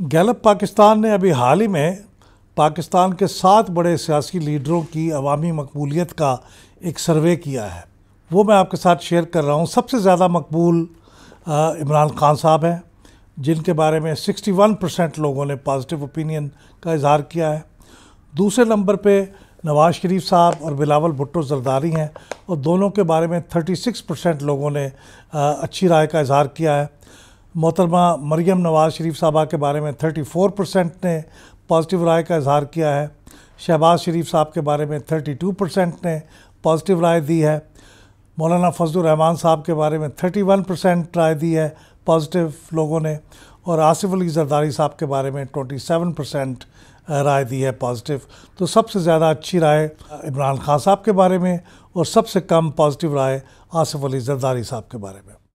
Gallup Pakistan ने अभी हाल ही में पाकिस्तान के सात बड़े सियासी लीडरों की अवामी मकबूलियत का एक सर्वे किया है वो मैं आपके साथ शेयर कर रहा हूँ सबसे ज़्यादा मकबूल इमरान खान साहब हैं जिनके बारे में 61 परसेंट लोगों ने पॉजिटिव ओपिनियन का इजहार किया है दूसरे नंबर पे नवाज शरीफ साहब और बिलावल भुट्टो जरदारी हैं और दोनों के बारे में 36 परसेंट लोगों ने अच्छी राय का इजहार किया है मोहतरमा मरियम नवाज़ शरीफ साहबा के बारे में 34 परसेंट ने पॉजिटिव राय का इजहार किया है शहबाज शरीफ साहब के बारे में 32 परसेंट ने पॉजिटिव राय दी है मौलाना फजल रहमान साहब के बारे में 31 परसेंट राय दी है पॉजिटिव लोगों ने और आसिफ अली जरदारी साहब के बारे में 27 परसेंट राय दी है पॉजिटिव तो सबसे ज़्यादा अच्छी राय इमरान खान साहब के बारे में और सबसे कम पॉजिटिव राय आसिफ अली जरदारी साहब के बारे में